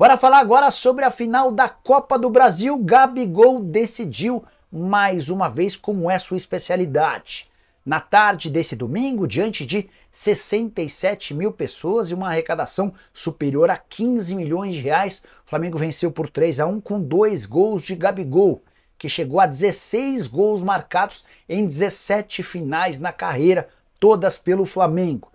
Bora falar agora sobre a final da Copa do Brasil. Gabigol decidiu mais uma vez como é sua especialidade. Na tarde desse domingo, diante de 67 mil pessoas e uma arrecadação superior a 15 milhões de reais, o Flamengo venceu por 3 a 1 com dois gols de Gabigol, que chegou a 16 gols marcados em 17 finais na carreira, todas pelo Flamengo.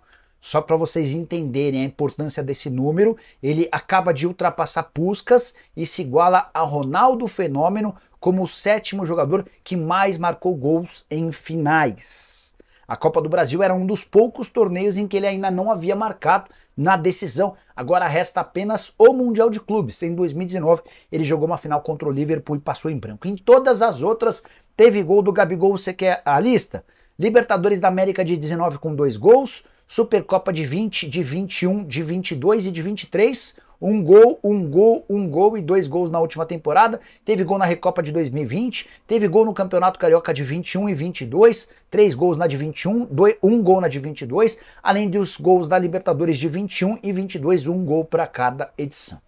Só para vocês entenderem a importância desse número, ele acaba de ultrapassar Puskas e se iguala a Ronaldo Fenômeno como o sétimo jogador que mais marcou gols em finais. A Copa do Brasil era um dos poucos torneios em que ele ainda não havia marcado na decisão. Agora resta apenas o Mundial de Clubes. Em 2019, ele jogou uma final contra o Liverpool e passou em branco. Em todas as outras, teve gol do Gabigol. Você quer a lista? Libertadores da América de 19 com dois gols, Supercopa de 20, de 21, de 22 e de 23. Um gol, um gol, um gol e dois gols na última temporada. Teve gol na Recopa de 2020, teve gol no Campeonato Carioca de 21 e 22, três gols na de 21, dois, um gol na de 22, além dos gols da Libertadores de 21 e 22, um gol para cada edição.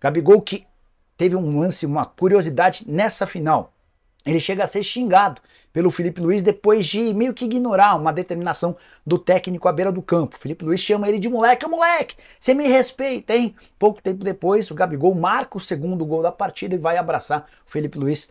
Gabigol que teve um lance, uma curiosidade nessa final ele chega a ser xingado pelo Felipe Luiz depois de meio que ignorar uma determinação do técnico à beira do campo. O Felipe Luiz chama ele de moleque, é moleque, você me respeita, hein? Pouco tempo depois, o Gabigol marca o segundo gol da partida e vai abraçar o Felipe Luiz.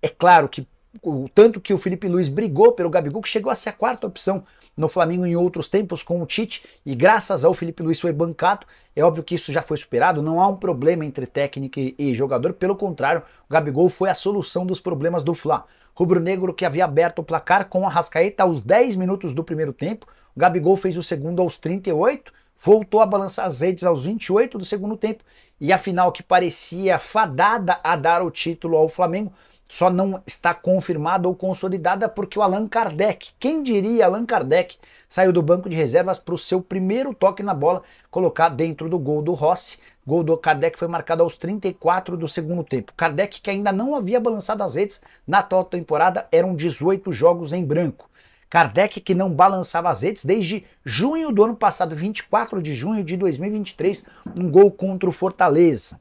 É claro que o tanto que o Felipe Luiz brigou pelo Gabigol, que chegou a ser a quarta opção no Flamengo em outros tempos com o Tite, e graças ao Felipe Luiz foi bancado. É óbvio que isso já foi superado, não há um problema entre técnico e jogador, pelo contrário, o Gabigol foi a solução dos problemas do Fla. Rubro-negro que havia aberto o placar com a Rascaeta aos 10 minutos do primeiro tempo, o Gabigol fez o segundo aos 38, voltou a balançar as redes aos 28 do segundo tempo, e a final que parecia fadada a dar o título ao Flamengo só não está confirmada ou consolidada porque o Allan Kardec, quem diria Allan Kardec, saiu do banco de reservas para o seu primeiro toque na bola, colocar dentro do gol do Rossi. Gol do Kardec foi marcado aos 34 do segundo tempo. Kardec, que ainda não havia balançado as redes na total temporada, eram 18 jogos em branco. Kardec, que não balançava as redes desde junho do ano passado, 24 de junho de 2023, um gol contra o Fortaleza.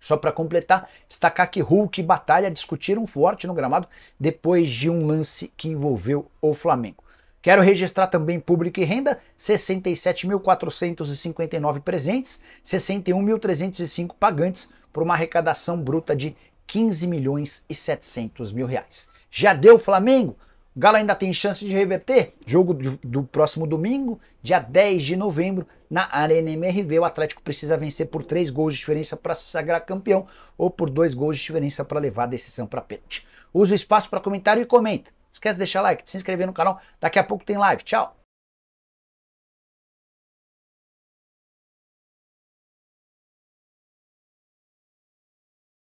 Só para completar, destacar que Hulk e Batalha discutiram forte no gramado depois de um lance que envolveu o Flamengo. Quero registrar também público e renda, 67.459 presentes, 61.305 pagantes, por uma arrecadação bruta de 15 milhões e 700 mil reais. Já deu Flamengo? Galo ainda tem chance de reverter. Jogo do, do, próximo domingo, dia 10 de novembro, na Arena MRV. O Atlético precisa vencer por 3 gols de diferença para se sagrar campeão ou por 2 gols de diferença para levar a decisão para pênalti. Use o espaço para comentário e comenta. Esquece de deixar like, de se inscrever no canal. Daqui a pouco tem live. Tchau!